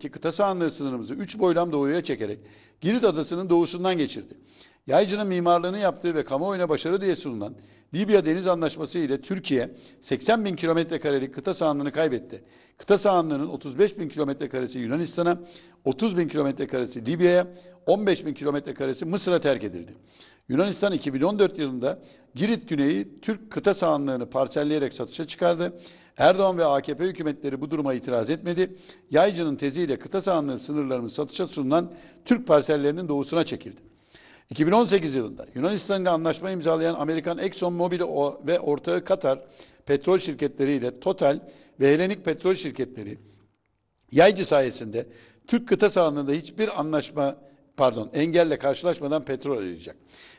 ki kıta sahanlığı sınırımızı 3 boylam doğuya çekerek Girit Adası'nın doğusundan geçirdi. Yaycı'nın mimarlığını yaptığı ve kamuoyuna başarı diye sunulan Libya Deniz Anlaşması ile Türkiye 80 bin kilometre karelik kıta sahanlığını kaybetti. Kıta sahanlığının 35 bin kilometre karesi Yunanistan'a, 30 bin kilometre karesi Libya'ya, 15 bin kilometre karesi Mısır'a terk edildi. Yunanistan 2014 yılında Girit Güneyi Türk kıta sahanlığını parselleyerek satışa çıkardı. Erdoğan ve AKP hükümetleri bu duruma itiraz etmedi. Yaycı'nın teziyle kıta sahanlığı sınırlarının satışa sunulan Türk parsellerinin doğusuna çekildi. 2018 yılında Yunanistan anlaşma imzalayan Amerikan Exxon Mobil ve ortağı Katar petrol Şirketleri ile Total ve Helenik petrol şirketleri yaycı sayesinde Türk kıta sahanlığında hiçbir anlaşma pardon engelle karşılaşmadan petrol arayacak.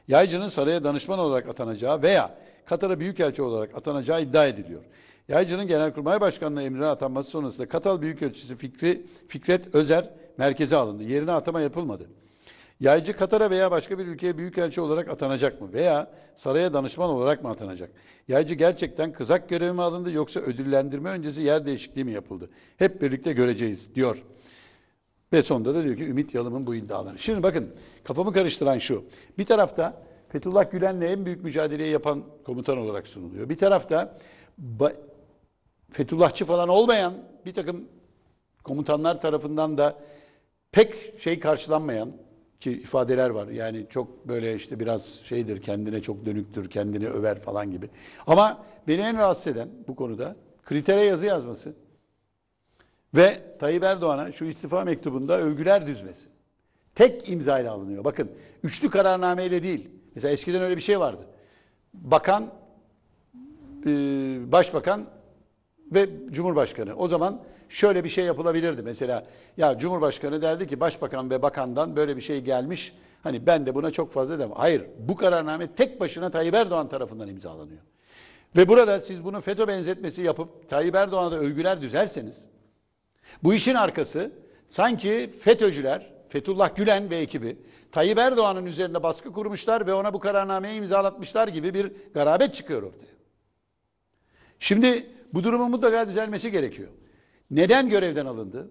Yaycı'nın saraya danışman olarak atanacağı veya Katar'a büyükelçi olarak atanacağı iddia ediliyor. Yaycı'nın Genelkurmay Başkanlığı emrine atanması sonrasında Katar Büyükelçisi Fikri, Fikret Özer merkeze alındı. Yerine atama yapılmadı. Yaycı Katar'a veya başka bir ülkeye büyükelçi olarak atanacak mı? Veya saraya danışman olarak mı atanacak? Yaycı gerçekten kızak görevi mi alındı yoksa ödüllendirme öncesi yer değişikliği mi yapıldı? Hep birlikte göreceğiz diyor. Ve sonunda da diyor ki Ümit Yalım'ın bu iddiaları. Şimdi bakın kafamı karıştıran şu. Bir tarafta Fethullah Gülen'le en büyük mücadeleyi yapan komutan olarak sunuluyor. Bir tarafta Fethullahçı falan olmayan bir takım komutanlar tarafından da pek şey karşılanmayan, ki ifadeler var. Yani çok böyle işte biraz şeydir kendine çok dönüktür, kendini över falan gibi. Ama beni en rahatsız eden bu konuda kritere yazı yazması ve Tayyip Erdoğan'a şu istifa mektubunda övgüler düzmesi. Tek imzayla alınıyor. Bakın üçlü kararnameyle değil. Mesela eskiden öyle bir şey vardı. Bakan, e, başbakan ve cumhurbaşkanı. O zaman şöyle bir şey yapılabilirdi mesela. Ya Cumhurbaşkanı derdi ki başbakan ve bakandan böyle bir şey gelmiş. Hani ben de buna çok fazla demem. Hayır bu kararname tek başına Tayyip Erdoğan tarafından imzalanıyor. Ve burada siz bunu FETÖ benzetmesi yapıp Tayyip Erdoğan'a da övgüler düzerseniz bu işin arkası sanki FETÖ'cüler, Fethullah Gülen ve ekibi Tayyip Erdoğan'ın üzerine baskı kurmuşlar ve ona bu kararnameyi imzalatmışlar gibi bir garabet çıkıyor ortaya. Şimdi bu durumun mutlaka düzelmesi gerekiyor. Neden görevden alındı?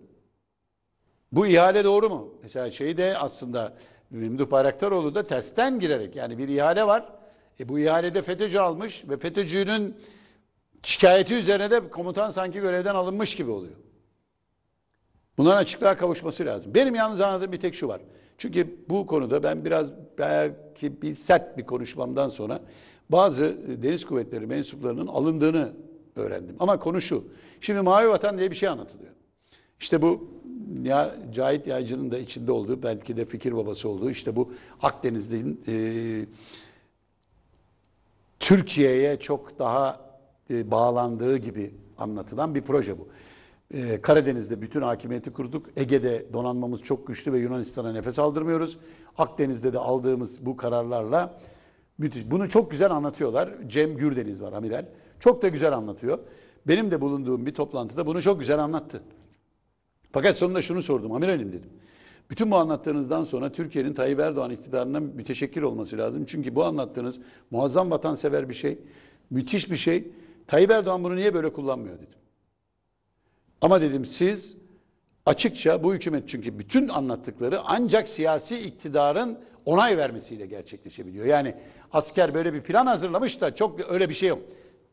Bu ihale doğru mu? Mesela şey de aslında Memduh Bayraktaroğlu da testten girerek yani bir ihale var. E bu ihalede FETÖ'cü almış ve FETÖ'cünün şikayeti üzerine de komutan sanki görevden alınmış gibi oluyor. Bunların açıklığa kavuşması lazım. Benim yalnız anladığım bir tek şu var. Çünkü bu konuda ben biraz belki bir sert bir konuşmamdan sonra bazı deniz kuvvetleri mensuplarının alındığını öğrendim. Ama konu şu. Şimdi Mavi Vatan diye bir şey anlatılıyor. İşte bu ya Cahit Yaycı'nın da içinde olduğu, belki de fikir babası olduğu işte bu Akdeniz'in e, Türkiye'ye çok daha e, bağlandığı gibi anlatılan bir proje bu. E, Karadeniz'de bütün hakimiyeti kurduk. Ege'de donanmamız çok güçlü ve Yunanistan'a nefes aldırmıyoruz. Akdeniz'de de aldığımız bu kararlarla müthiş. Bunu çok güzel anlatıyorlar. Cem Gürdeniz var amiral. Çok da güzel anlatıyor. Benim de bulunduğum bir toplantıda bunu çok güzel anlattı. Fakat sonunda şunu sordum. Amiralim dedim. Bütün bu anlattığınızdan sonra Türkiye'nin Tayyip Erdoğan iktidarına müteşekkir olması lazım. Çünkü bu anlattığınız muazzam vatansever bir şey, müthiş bir şey. Tayyip Erdoğan bunu niye böyle kullanmıyor dedim. Ama dedim siz açıkça bu hükümet çünkü bütün anlattıkları ancak siyasi iktidarın onay vermesiyle gerçekleşebiliyor. Yani asker böyle bir plan hazırlamış da çok öyle bir şey yok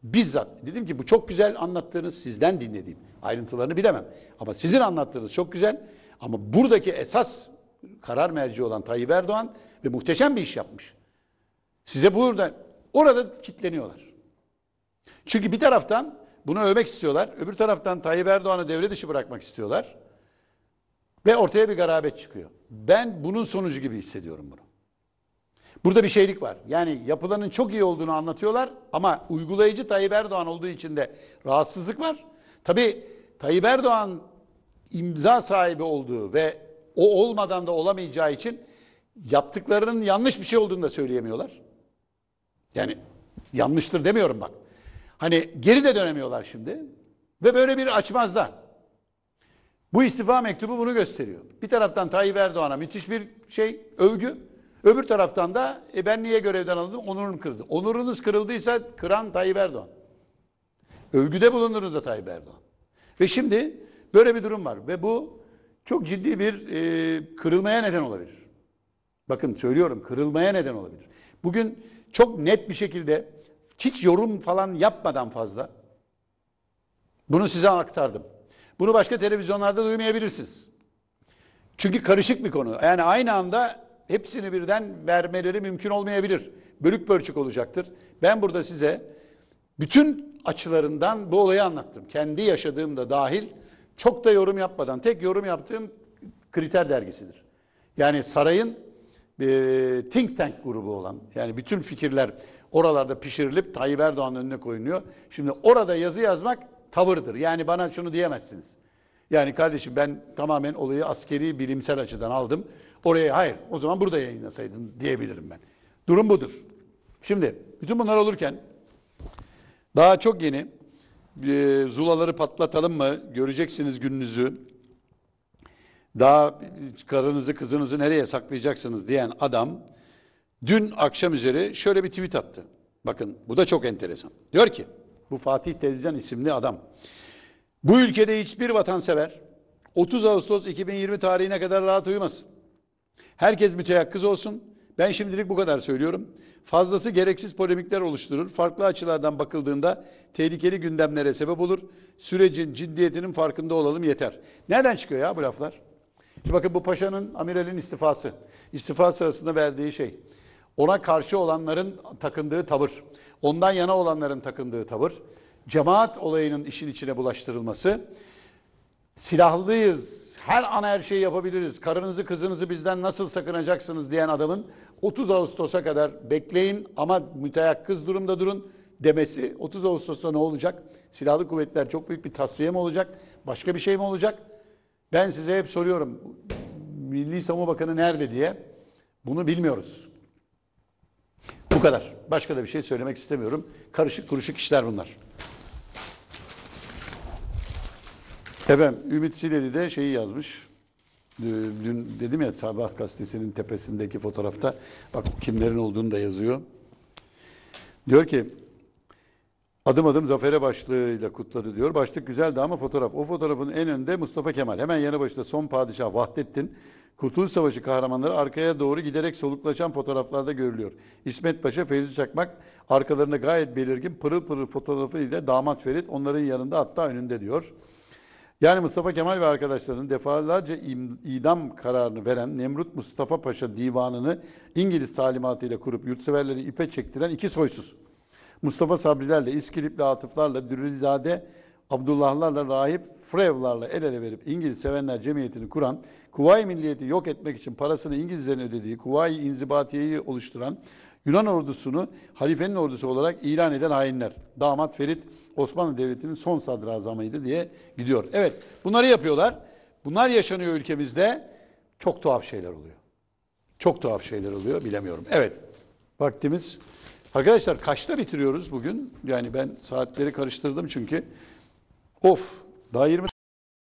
bizzat dedim ki bu çok güzel anlattığınız sizden dinlediğim ayrıntılarını bilemem. Ama sizin anlattığınız çok güzel ama buradaki esas karar merci olan Tayyip Erdoğan ve muhteşem bir iş yapmış. Size burada orada kitleniyorlar. Çünkü bir taraftan bunu övmek istiyorlar. Öbür taraftan Tayyip Erdoğan'ı devre dışı bırakmak istiyorlar. Ve ortaya bir garabet çıkıyor. Ben bunun sonucu gibi hissediyorum bunu. Burada bir şeylik var. Yani yapılanın çok iyi olduğunu anlatıyorlar ama uygulayıcı Tayyip Erdoğan olduğu için de rahatsızlık var. Tabii Tayyip Erdoğan imza sahibi olduğu ve o olmadan da olamayacağı için yaptıklarının yanlış bir şey olduğunu da söyleyemiyorlar. Yani yanlıştır demiyorum bak. Hani geri de dönemiyorlar şimdi ve böyle bir açmazda. Bu istifa mektubu bunu gösteriyor. Bir taraftan Tayyip Erdoğan'a müthiş bir şey, övgü. Öbür taraftan da e ben niye görevden alındım? Onurum kırıldı. Onurunuz kırıldıysa kıran Tayyip Erdoğan. Övgüde bulundunuz da Tayyip Erdoğan. Ve şimdi böyle bir durum var. Ve bu çok ciddi bir e, kırılmaya neden olabilir. Bakın söylüyorum kırılmaya neden olabilir. Bugün çok net bir şekilde hiç yorum falan yapmadan fazla bunu size aktardım. Bunu başka televizyonlarda duymayabilirsiniz. Çünkü karışık bir konu. Yani aynı anda hepsini birden vermeleri mümkün olmayabilir. Bölük pörçük olacaktır. Ben burada size bütün açılarından bu olayı anlattım. Kendi yaşadığım da dahil çok da yorum yapmadan tek yorum yaptığım kriter dergisidir. Yani sarayın e, think tank grubu olan yani bütün fikirler oralarda pişirilip Tayyip Erdoğan'ın önüne koyuluyor. Şimdi orada yazı yazmak tavırdır. Yani bana şunu diyemezsiniz. Yani kardeşim ben tamamen olayı askeri bilimsel açıdan aldım. Oraya hayır o zaman burada yayınlasaydın diyebilirim ben. Durum budur. Şimdi bütün bunlar olurken daha çok yeni e, zulaları patlatalım mı göreceksiniz gününüzü. Daha karınızı kızınızı nereye saklayacaksınız diyen adam dün akşam üzeri şöyle bir tweet attı. Bakın bu da çok enteresan. Diyor ki bu Fatih Tezcan isimli adam. Bu ülkede hiçbir vatansever 30 Ağustos 2020 tarihine kadar rahat uyumasın. Herkes müteyakkız olsun. Ben şimdilik bu kadar söylüyorum. Fazlası gereksiz polemikler oluşturur. Farklı açılardan bakıldığında tehlikeli gündemlere sebep olur. Sürecin ciddiyetinin farkında olalım yeter. Nereden çıkıyor ya bu laflar? Şimdi bakın bu paşanın, amiralin istifası. İstifa sırasında verdiği şey. Ona karşı olanların takındığı tavır. Ondan yana olanların takındığı tavır. Cemaat olayının işin içine bulaştırılması. Silahlıyız her an her şeyi yapabiliriz. Karınızı kızınızı bizden nasıl sakınacaksınız diyen adamın 30 Ağustos'a kadar bekleyin ama müteyakkız durumda durun demesi 30 Ağustos'ta ne olacak? Silahlı kuvvetler çok büyük bir tasfiye mi olacak? Başka bir şey mi olacak? Ben size hep soruyorum. Milli Savunma Bakanı nerede diye. Bunu bilmiyoruz. Bu kadar. Başka da bir şey söylemek istemiyorum. Karışık kuruşuk işler bunlar. Efendim Ümit Sileli de şeyi yazmış. Ee, dün dedim ya Sabah gazetesinin tepesindeki fotoğrafta bak kimlerin olduğunu da yazıyor. Diyor ki adım adım zafere başlığıyla kutladı diyor. Başlık güzeldi ama fotoğraf. O fotoğrafın en önde Mustafa Kemal. Hemen yanı başında son padişah Vahdettin. Kurtuluş Savaşı kahramanları arkaya doğru giderek soluklaşan fotoğraflarda görülüyor. İsmet Paşa, Fevzi Çakmak arkalarında gayet belirgin pırıl pırıl fotoğrafıyla damat Ferit onların yanında hatta önünde diyor. Yani Mustafa Kemal ve arkadaşlarının defalarca idam kararını veren Nemrut Mustafa Paşa divanını İngiliz talimatıyla kurup yurtseverleri ipe çektiren iki soysuz. Mustafa Sabrilerle, İskilipli Atıflarla, Dürrizade Abdullahlarla, Rahip Frevlarla el ele verip İngiliz Sevenler Cemiyeti'ni kuran, Kuvayi Milliyeti yok etmek için parasını İngilizlerin ödediği, Kuvayi İnzibatiye'yi oluşturan, Yunan ordusunu halifenin ordusu olarak ilan eden hainler. Damat Ferit Osmanlı Devleti'nin son sadrazamıydı diye gidiyor. Evet bunları yapıyorlar. Bunlar yaşanıyor ülkemizde. Çok tuhaf şeyler oluyor. Çok tuhaf şeyler oluyor bilemiyorum. Evet vaktimiz. Arkadaşlar kaçta bitiriyoruz bugün? Yani ben saatleri karıştırdım çünkü. Of daha 20